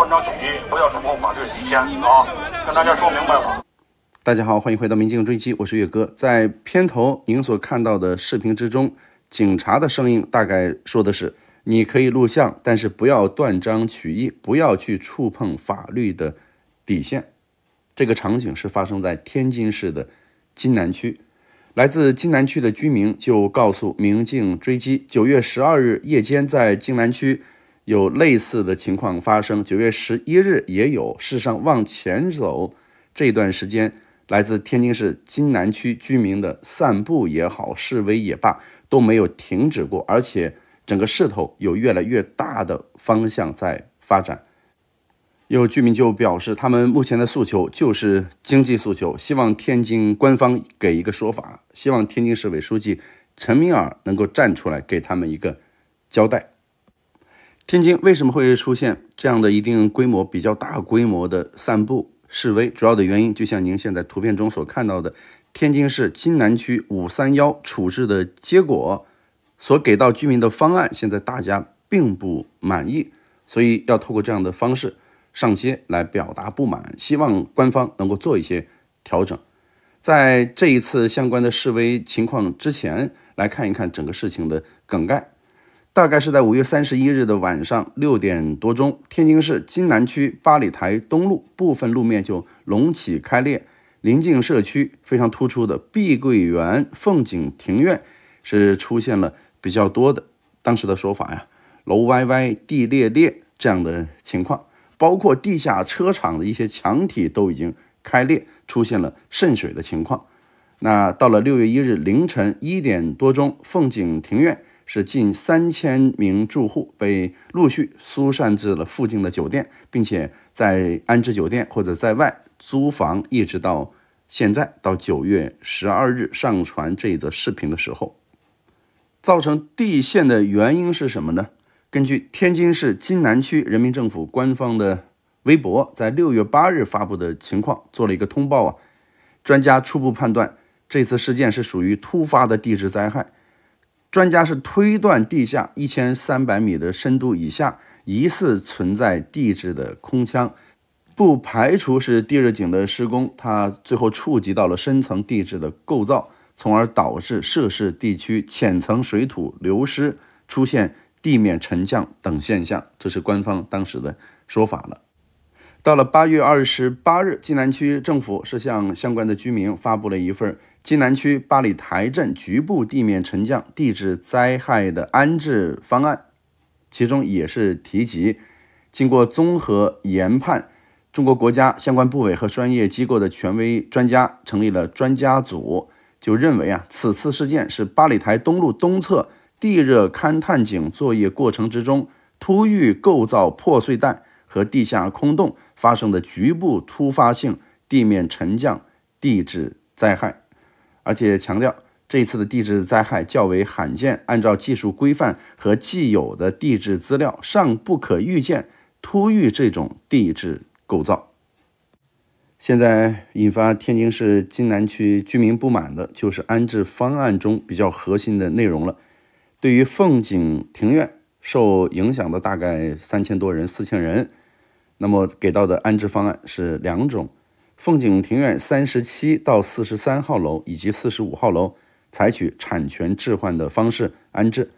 断章取义，不要触碰法律底线啊！跟大家说明白了。大家好，欢迎回到《民警追击》，我是岳哥。在片头您所看到的视频之中，警察的声音大概说的是：你可以录像，但是不要断章取义，不要去触碰法律的底线。这个场景是发生在天津市的津南区。来自津南区的居民就告诉《民警追击》，九月十二日夜间在津南区。有类似的情况发生。九月十一日也有。事实上，往前走这段时间，来自天津市津南区居民的散步也好，示威也罢，都没有停止过，而且整个势头有越来越大的方向在发展。有居民就表示，他们目前的诉求就是经济诉求，希望天津官方给一个说法，希望天津市委书记陈敏尔能够站出来给他们一个交代。天津为什么会出现这样的一定规模比较大规模的散步示威？主要的原因就像您现在图片中所看到的，天津市津南区五三幺处置的结果所给到居民的方案，现在大家并不满意，所以要透过这样的方式上街来表达不满，希望官方能够做一些调整。在这一次相关的示威情况之前，来看一看整个事情的梗概。大概是在五月三十一日的晚上六点多钟，天津市津南区八里台东路部分路面就隆起开裂，临近社区非常突出的碧桂园凤景庭院是出现了比较多的。当时的说法呀，楼歪歪，地裂裂这样的情况，包括地下车场的一些墙体都已经开裂，出现了渗水的情况。那到了六月一日凌晨一点多钟，凤景庭院。是近三千名住户被陆续疏散至了附近的酒店，并且在安置酒店或者在外租房，一直到现在到九月十二日上传这则视频的时候，造成地陷的原因是什么呢？根据天津市津南区人民政府官方的微博在六月八日发布的情况做了一个通报啊，专家初步判断这次事件是属于突发的地质灾害。专家是推断地下一千三百米的深度以下疑似存在地质的空腔，不排除是地热井的施工，它最后触及到了深层地质的构造，从而导致涉事地区浅层水土流失，出现地面沉降等现象。这是官方当时的说法了。到了八月二十八日，济南区政府是向相关的居民发布了一份。津南区八里台镇局部地面沉降地质灾害的安置方案，其中也是提及，经过综合研判，中国国家相关部委和专业机构的权威专家成立了专家组，就认为啊，此次事件是八里台东路东侧地热勘探井作业过程之中，突遇构造破碎带和地下空洞发生的局部突发性地面沉降地质灾害。而且强调，这次的地质灾害较为罕见，按照技术规范和既有的地质资料，尚不可预见突遇这种地质构造。现在引发天津市津南区居民不满的就是安置方案中比较核心的内容了。对于凤景庭院受影响的大概三千多人、四千人，那么给到的安置方案是两种。凤景庭院三十七到四十三号楼以及四十五号楼采取产权置换的方式安置，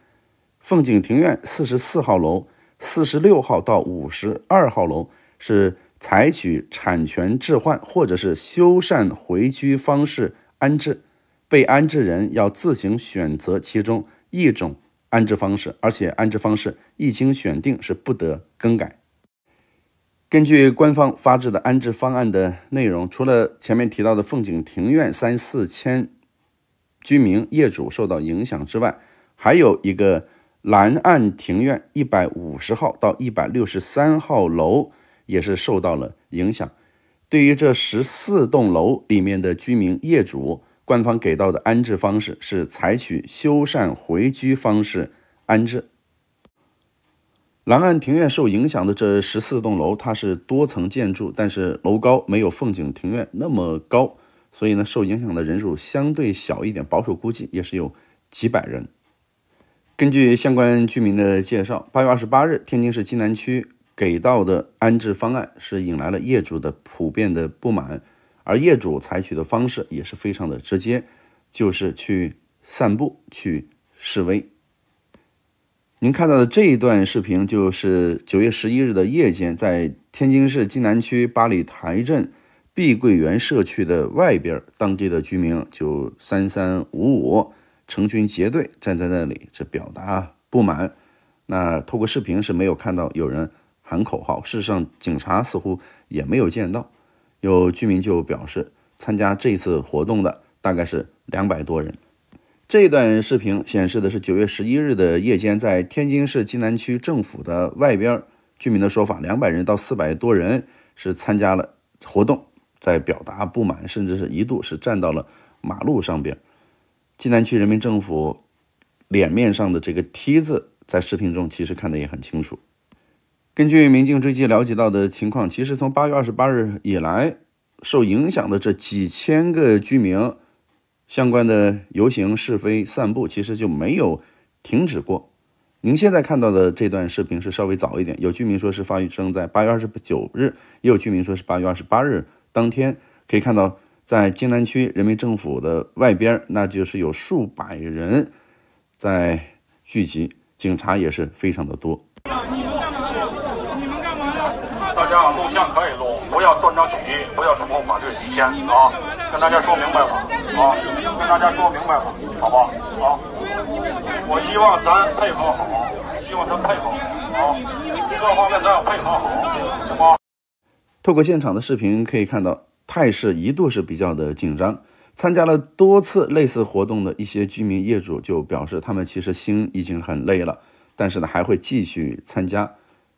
凤景庭院四十四号楼、四十六号到五十二号楼是采取产权置换或者是修缮回居方式安置，被安置人要自行选择其中一种安置方式，而且安置方式一经选定是不得更改。根据官方发制的安置方案的内容，除了前面提到的凤景庭院三四千居民业主受到影响之外，还有一个蓝岸庭院一百五十号到一百六十三号楼也是受到了影响。对于这十四栋楼里面的居民业主，官方给到的安置方式是采取修缮回居方式安置。南岸庭院受影响的这十四栋楼，它是多层建筑，但是楼高没有凤景庭院那么高，所以呢，受影响的人数相对小一点，保守估计也是有几百人。根据相关居民的介绍，八月二十八日，天津市津南区给到的安置方案是引来了业主的普遍的不满，而业主采取的方式也是非常的直接，就是去散步去示威。您看到的这一段视频，就是九月十一日的夜间，在天津市津南区八里台镇碧桂园社区的外边，当地的居民就三三五五成群结队站在那里，这表达不满。那透过视频是没有看到有人喊口号，事实上警察似乎也没有见到。有居民就表示，参加这次活动的大概是两百多人。这段视频显示的是九月十一日的夜间，在天津市津南区政府的外边，居民的说法，两百人到四百多人是参加了活动，在表达不满，甚至是一度是站到了马路上边。津南区人民政府脸面上的这个梯子，在视频中其实看得也很清楚。根据民警追击了解到的情况，其实从八月二十八日以来，受影响的这几千个居民。相关的游行、是非、散步其实就没有停止过。您现在看到的这段视频是稍微早一点，有居民说是发生在八月二十九日，也有居民说是八月二十八日当天。可以看到，在金南区人民政府的外边，那就是有数百人在聚集，警察也是非常的多。你们干嘛呀？你们干嘛呀？大家录像可以录。不要断章取义，不要触碰法律底线啊！跟大家说明白了啊！跟大家说明白了，好吧？好，我希望咱配合好，希望咱配合好啊！各方面咱要配合好，行吗？透过现场的视频可以看到，态势一度是比较的紧张。参加了多次类似活动的一些居民业主就表示，他们其实心已经很累了，但是呢，还会继续参加。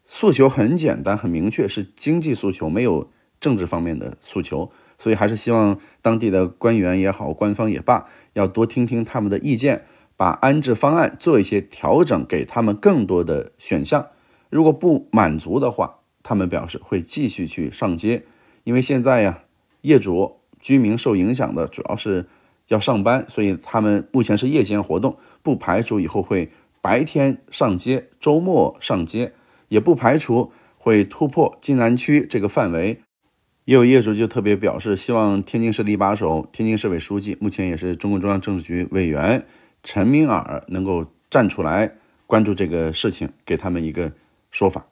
诉求很简单，很明确，是经济诉求，没有政治方面的诉求，所以还是希望当地的官员也好，官方也罢，要多听听他们的意见，把安置方案做一些调整，给他们更多的选项。如果不满足的话，他们表示会继续去上街。因为现在呀，业主居民受影响的主要是要上班，所以他们目前是夜间活动，不排除以后会白天上街，周末上街。也不排除会突破津南区这个范围，也有业主就特别表示，希望天津市的一把手、天津市委书记，目前也是中共中央政治局委员陈敏尔能够站出来关注这个事情，给他们一个说法。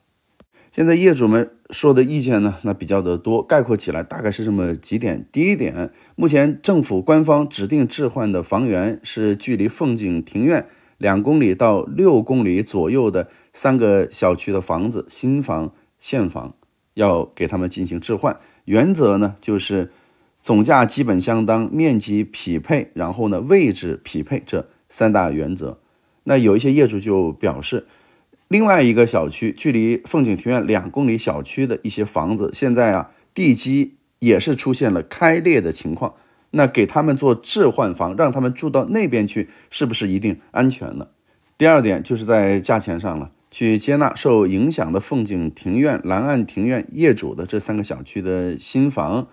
现在业主们说的意见呢，那比较的多，概括起来大概是这么几点：第一点，目前政府官方指定置换的房源是距离风景庭院。两公里到六公里左右的三个小区的房子，新房、现房要给他们进行置换。原则呢，就是总价基本相当、面积匹配，然后呢位置匹配这三大原则。那有一些业主就表示，另外一个小区距离凤景庭院两公里小区的一些房子，现在啊地基也是出现了开裂的情况。那给他们做置换房，让他们住到那边去，是不是一定安全了？第二点就是在价钱上了。去接纳受影响的凤景庭院、蓝岸庭院业主的这三个小区的新房，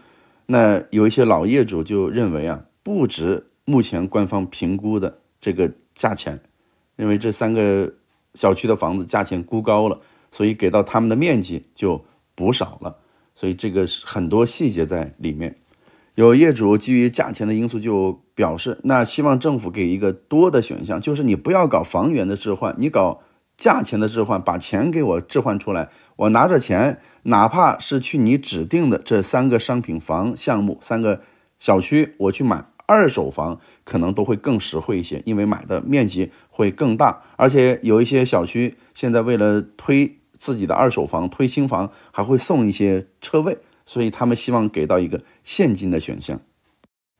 那有一些老业主就认为啊，不值目前官方评估的这个价钱，认为这三个小区的房子价钱估高了，所以给到他们的面积就补少了，所以这个很多细节在里面。有业主基于价钱的因素，就表示那希望政府给一个多的选项，就是你不要搞房源的置换，你搞价钱的置换，把钱给我置换出来，我拿着钱，哪怕是去你指定的这三个商品房项目、三个小区，我去买二手房，可能都会更实惠一些，因为买的面积会更大，而且有一些小区现在为了推自己的二手房、推新房，还会送一些车位。所以他们希望给到一个现金的选项。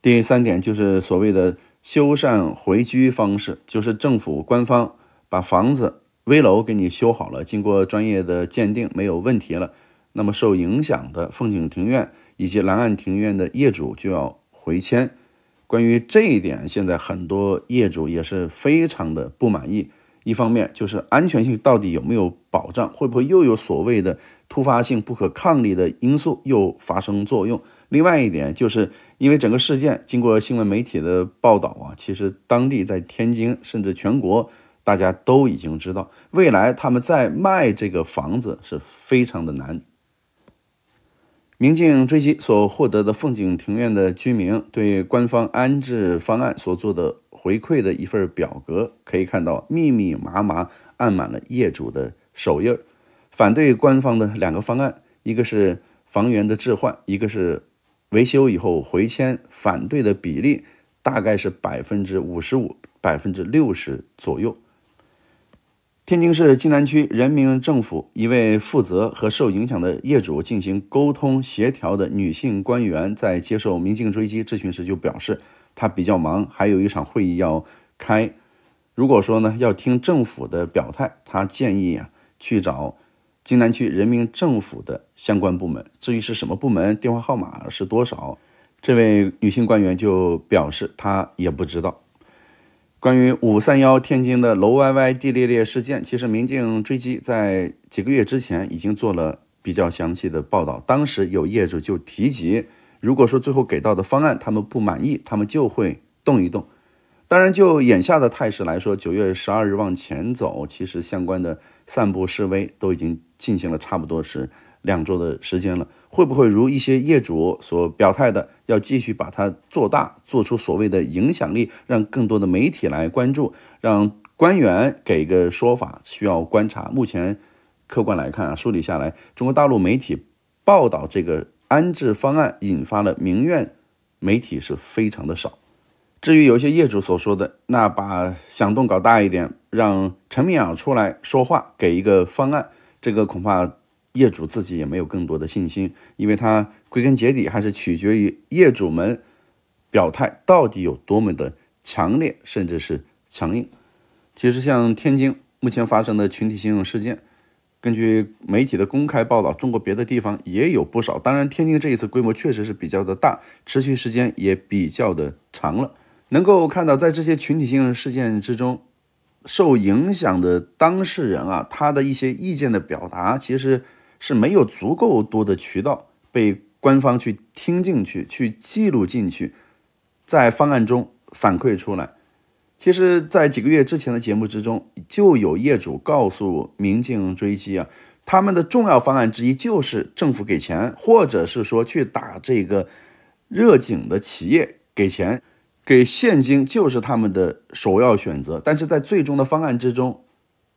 第三点就是所谓的修缮回居方式，就是政府官方把房子危楼给你修好了，经过专业的鉴定没有问题了，那么受影响的凤景庭院以及蓝岸庭院的业主就要回迁。关于这一点，现在很多业主也是非常的不满意。一方面就是安全性到底有没有保障，会不会又有所谓的突发性不可抗力的因素又发生作用？另外一点就是因为整个事件经过新闻媒体的报道啊，其实当地在天津甚至全国大家都已经知道，未来他们在卖这个房子是非常的难。民警追击所获得的凤景庭院的居民对官方安置方案所做的。回馈的一份表格可以看到，密密麻麻按满了业主的手印儿，反对官方的两个方案，一个是房源的置换，一个是维修以后回迁，反对的比例大概是百分之五十五、百分之六十左右。天津市津南区人民政府一位负责和受影响的业主进行沟通协调的女性官员在接受《民警追击》咨询时就表示。他比较忙，还有一场会议要开。如果说呢，要听政府的表态，他建议啊去找津南区人民政府的相关部门。至于是什么部门，电话号码是多少，这位女性官员就表示她也不知道。关于五三幺天津的楼歪歪地裂裂事件，其实民警追击在几个月之前已经做了比较详细的报道，当时有业主就提及。如果说最后给到的方案他们不满意，他们就会动一动。当然，就眼下的态势来说，九月十二日往前走，其实相关的散步示威都已经进行了差不多是两周的时间了。会不会如一些业主所表态的，要继续把它做大，做出所谓的影响力，让更多的媒体来关注，让官员给个说法？需要观察。目前客观来看啊，梳理下来，中国大陆媒体报道这个。安置方案引发了民怨，媒体是非常的少。至于有些业主所说的那把响动搞大一点，让陈敏尔出来说话，给一个方案，这个恐怕业主自己也没有更多的信心，因为他归根结底还是取决于业主们表态到底有多么的强烈，甚至是强硬。其实像天津目前发生的群体性事件。根据媒体的公开报道，中国别的地方也有不少。当然，天津这一次规模确实是比较的大，持续时间也比较的长了。能够看到，在这些群体性事件之中，受影响的当事人啊，他的一些意见的表达，其实是没有足够多的渠道被官方去听进去、去记录进去，在方案中反馈出来。其实，在几个月之前的节目之中，就有业主告诉《明镜追击》啊，他们的重要方案之一就是政府给钱，或者是说去打这个热井的企业给钱，给现金就是他们的首要选择。但是在最终的方案之中，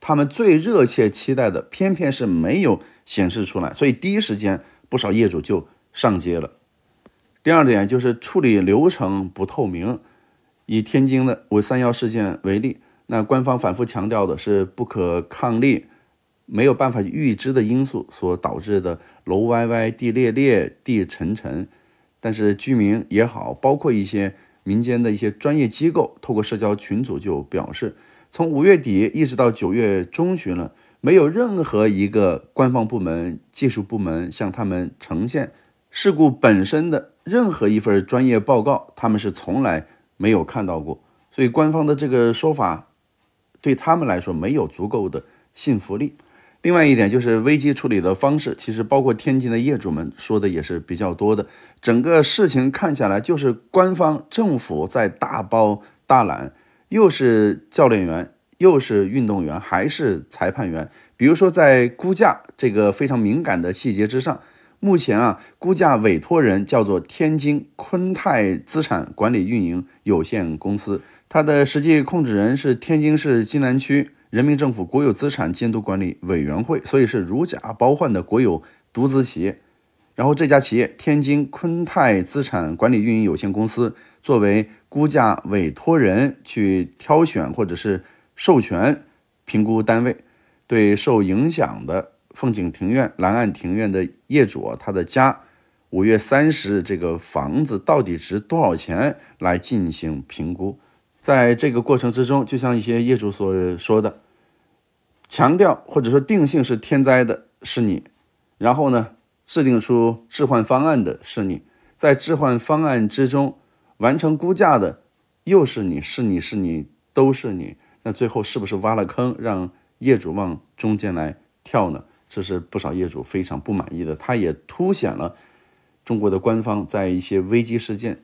他们最热切期待的偏偏是没有显示出来，所以第一时间不少业主就上街了。第二点就是处理流程不透明。以天津的“五三幺”事件为例，那官方反复强调的是不可抗力、没有办法预知的因素所导致的楼歪歪、地裂裂、地沉沉。但是居民也好，包括一些民间的一些专业机构，透过社交群组就表示，从五月底一直到九月中旬了，没有任何一个官方部门、技术部门向他们呈现事故本身的任何一份专业报告，他们是从来。没有看到过，所以官方的这个说法，对他们来说没有足够的信服力。另外一点就是危机处理的方式，其实包括天津的业主们说的也是比较多的。整个事情看下来，就是官方政府在大包大揽，又是教练员，又是运动员，还是裁判员。比如说在估价这个非常敏感的细节之上。目前啊，估价委托人叫做天津坤泰资产管理运营有限公司，它的实际控制人是天津市津南区人民政府国有资产监督管理委员会，所以是如假包换的国有独资企业。然后这家企业天津坤泰资产管理运营有限公司作为估价委托人去挑选或者是授权评估单位，对受影响的。风景庭院、蓝岸庭院的业主啊，他的家五月三十日这个房子到底值多少钱来进行评估？在这个过程之中，就像一些业主所说的，强调或者说定性是天灾的是你，然后呢制定出置换方案的是你，在置换方案之中完成估价的又是你是你是你都是你，那最后是不是挖了坑让业主往中间来跳呢？这是不少业主非常不满意的，它也凸显了中国的官方在一些危机事件、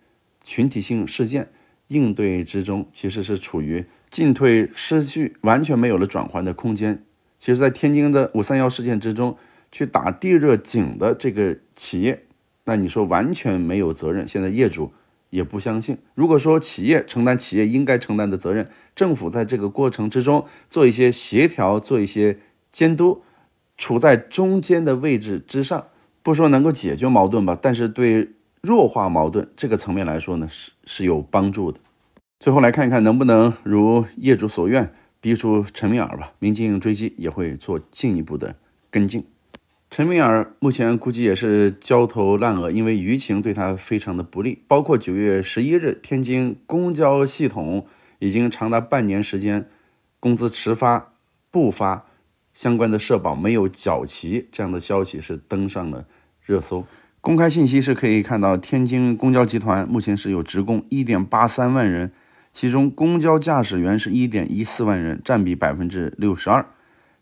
群体性事件应对之中，其实是处于进退失据，完全没有了转换的空间。其实，在天津的五三幺事件之中，去打地热井的这个企业，那你说完全没有责任？现在业主也不相信。如果说企业承担企业应该承担的责任，政府在这个过程之中做一些协调，做一些监督。处在中间的位置之上，不说能够解决矛盾吧，但是对弱化矛盾这个层面来说呢，是是有帮助的。最后来看一看能不能如业主所愿逼出陈明尔吧。民警追击也会做进一步的跟进。陈明尔目前估计也是焦头烂额，因为舆情对他非常的不利。包括九月十一日，天津公交系统已经长达半年时间，工资迟发不发。相关的社保没有缴齐这样的消息是登上了热搜。公开信息是可以看到，天津公交集团目前是有职工1.83万人，其中公交驾驶员是1.14万人，占比百分之六十二。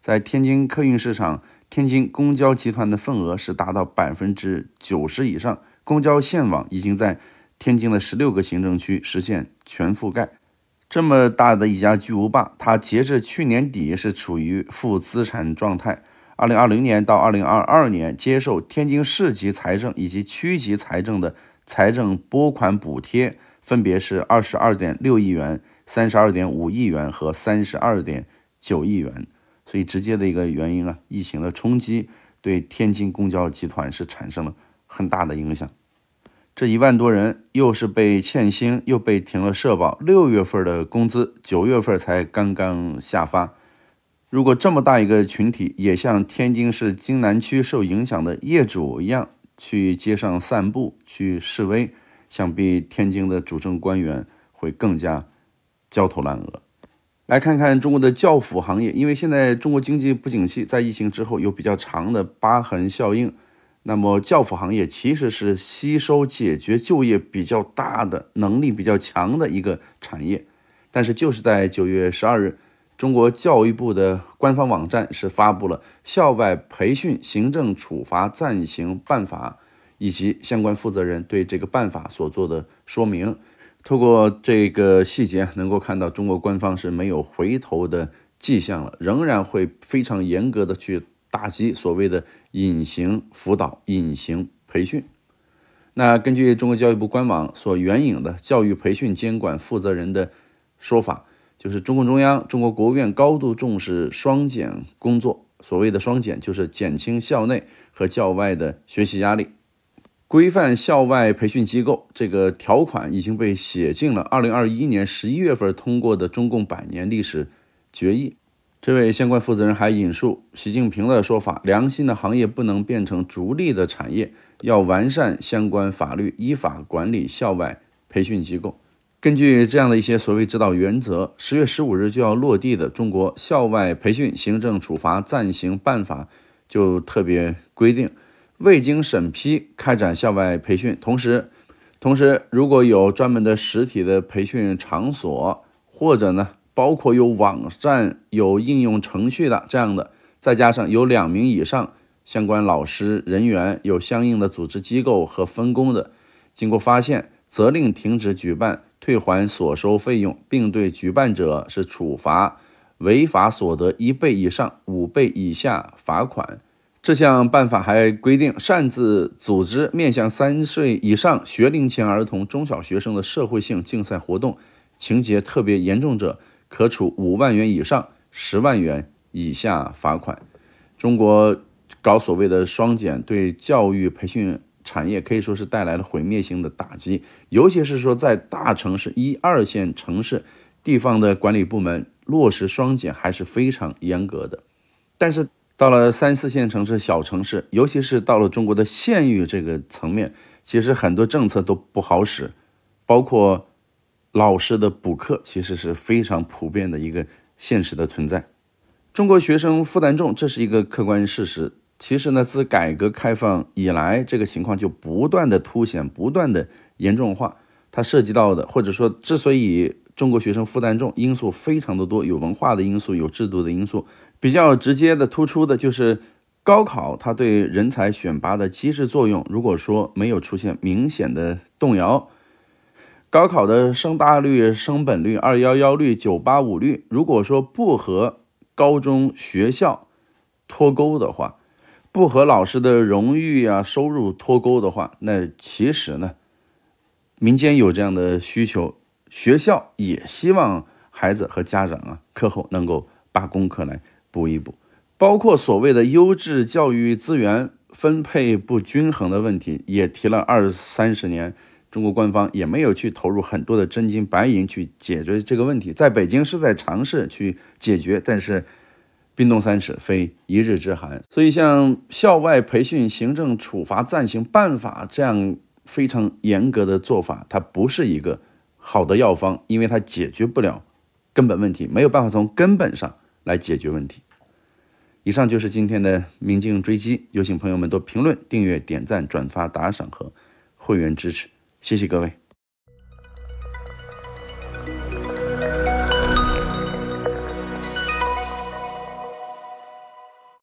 在天津客运市场，天津公交集团的份额是达到百分之九十以上。公交线网已经在天津的十六个行政区实现全覆盖。这么大的一家巨无霸，它截至去年底是处于负资产状态。二零二零年到二零二二年，接受天津市级财政以及区级财政的财政拨款补贴，分别是二十二点六亿元、三十二点五亿元和三十二点九亿元。所以，直接的一个原因啊，疫情的冲击对天津公交集团是产生了很大的影响。这一万多人又是被欠薪，又被停了社保，六月份的工资九月份才刚刚下发。如果这么大一个群体也像天津市津南区受影响的业主一样去街上散步、去示威，想必天津的主政官员会更加焦头烂额。来看看中国的教辅行业，因为现在中国经济不景气，在疫情之后有比较长的疤痕效应。那么，教辅行业其实是吸收、解决就业比较大的、能力比较强的一个产业。但是，就是在九月十二日，中国教育部的官方网站是发布了《校外培训行政处罚暂行办法》，以及相关负责人对这个办法所做的说明。透过这个细节，能够看到中国官方是没有回头的迹象了，仍然会非常严格的去打击所谓的。隐形辅导、隐形培训。那根据中国教育部官网所援引的教育培训监管负责人的说法，就是中共中央、中国国务院高度重视“双减”工作。所谓的“双减”，就是减轻校内和校外的学习压力，规范校外培训机构。这个条款已经被写进了二零二一年十一月份通过的中共百年历史决议。这位相关负责人还引述习近平的说法：“良心的行业不能变成逐利的产业，要完善相关法律，依法管理校外培训机构。”根据这样的一些所谓指导原则，十月十五日就要落地的《中国校外培训行政处罚暂行办法》就特别规定，未经审批开展校外培训，同时，同时如果有专门的实体的培训场所或者呢。包括有网站、有应用程序的这样的，再加上有两名以上相关老师人员，有相应的组织机构和分工的，经过发现，责令停止举办，退还所收费用，并对举办者是处罚违法所得一倍以上五倍以下罚款。这项办法还规定，擅自组织面向三岁以上学龄前儿童、中小学生的社会性竞赛活动，情节特别严重者。可处五万元以上十万元以下罚款。中国搞所谓的“双减”，对教育培训产业可以说是带来了毁灭性的打击。尤其是说，在大城市、一二线城市地方的管理部门落实“双减”还是非常严格的。但是到了三四线城市、小城市，尤其是到了中国的县域这个层面，其实很多政策都不好使，包括。老师的补课其实是非常普遍的一个现实的存在。中国学生负担重，这是一个客观事实。其实呢，自改革开放以来，这个情况就不断的凸显，不断的严重化。它涉及到的，或者说之所以中国学生负担重，因素非常的多，有文化的因素，有制度的因素。比较直接的突出的就是高考，它对人才选拔的机制作用，如果说没有出现明显的动摇。高考的升大率、升本率、二幺幺率、九八五率，如果说不和高中学校脱钩的话，不和老师的荣誉啊、收入脱钩的话，那其实呢，民间有这样的需求，学校也希望孩子和家长啊，课后能够把功课来补一补，包括所谓的优质教育资源分配不均衡的问题，也提了二三十年。中国官方也没有去投入很多的真金白银去解决这个问题，在北京是在尝试去解决，但是冰冻三尺非一日之寒，所以像校外培训行政处罚暂行办法这样非常严格的做法，它不是一个好的药方，因为它解决不了根本问题，没有办法从根本上来解决问题。以上就是今天的明镜追击，有请朋友们多评论、订阅、点赞、转发、打赏和会员支持。谢谢各位。